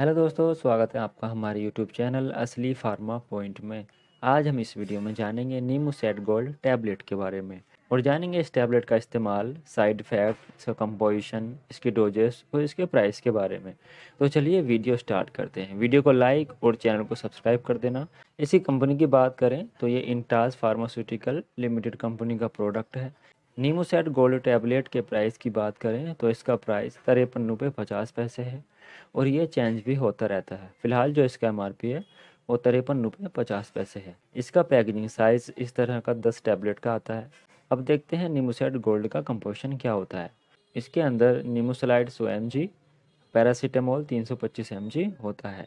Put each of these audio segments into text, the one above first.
hello दोस्तों स्वागत है आपका हमारे यूट्यूब चैनल असली फार्मा पॉइंट में आज हम इस वीडियो में जानेंगे नीमू सेट गोल्ड टैबलेट के बारे में और जानेंगे इस टैबलेट का इस्तेमाल साइड इफ़ेक्ट इसका कंपोजिशन इसकी डोजेस और इसके प्राइस के बारे में तो चलिए वीडियो स्टार्ट करते हैं वीडियो को लाइक और चैनल को सब्सक्राइब कर देना इसी कंपनी की बात करें तो ये इंटास फार्मास्यूटिकल लिमिटेड कंपनी का प्रोडक्ट है नीमोसेट गोल्ड टैबलेट के प्राइस की बात करें तो इसका प्राइस तिरपन रुपये पचास पैसे है और ये चेंज भी होता रहता है फ़िलहाल जो इसका एम है वो तिरपन रुपये पचास पैसे है इसका पैकेजिंग साइज़ इस तरह का दस टैबलेट का आता है अब देखते हैं नीमोसेट गोल्ड का कंपोजिशन क्या होता है इसके अंदर नीमोसलाइड सौ एम जी पैरासीटामोल तीन सौ पच्चीस एम जी होता है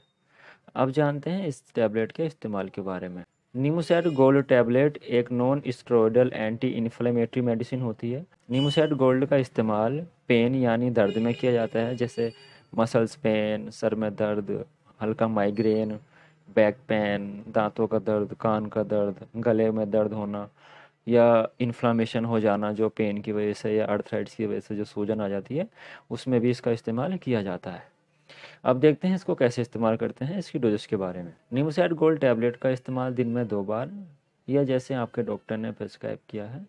अब जानते हैं इस टैबलेट के इस्तेमाल के बारे में नीमोसेट गोल्ड टैबलेट एक non steroidal anti inflammatory medicine होती है नीमोसेट गोल्ड का इस्तेमाल पेन यानी दर्द में किया जाता है जैसे मसल्स पेन सर में दर्द हल्का माइग्रेन बैक पेन दांतों का दर्द कान का दर्द गले में दर्द होना या इन्फ्लामेशन हो जाना जो पेन की वजह से या अर्थराइट्स की वजह से जो सूजन आ जाती है उसमें भी इसका इस्तेमाल किया जाता है अब देखते हैं इसको कैसे इस्तेमाल करते हैं इसकी डोजेस के बारे में नीमोसैट गोल्ड टैबलेट का इस्तेमाल दिन में दो बार या जैसे आपके डॉक्टर ने प्रिस्क्राइब किया है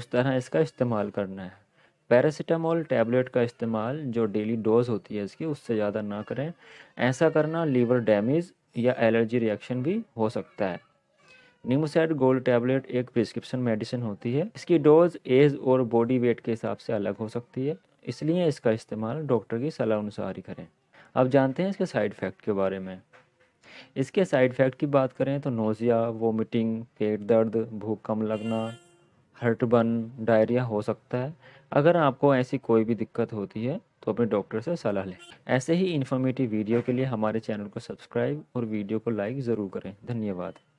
उस तरह इसका इस्तेमाल करना है पैरासीटामोल टैबलेट का इस्तेमाल जो डेली डोज होती है इसकी उससे ज़्यादा ना करें ऐसा करना लीवर डैमेज या एलर्जी रिएक्शन भी हो सकता है नीमोसैट गोल्ड टैबलेट एक प्रिस्क्रिप्शन मेडिसिन होती है इसकी डोज एज और बॉडी वेट के हिसाब से अलग हो सकती है इसलिए इसका इस्तेमाल डॉक्टर की सलाह अनुसार ही करें आप जानते हैं इसके साइड इफ़ेक्ट के बारे में इसके साइड इफ़ेक्ट की बात करें तो नोज़िया वोमिटिंग पेट दर्द भूख कम लगना हर्ट बन डायरिया हो सकता है अगर आपको ऐसी कोई भी दिक्कत होती है तो अपने डॉक्टर से सलाह लें ऐसे ही इन्फॉर्मेटिव वीडियो के लिए हमारे चैनल को सब्सक्राइब और वीडियो को लाइक ज़रूर करें धन्यवाद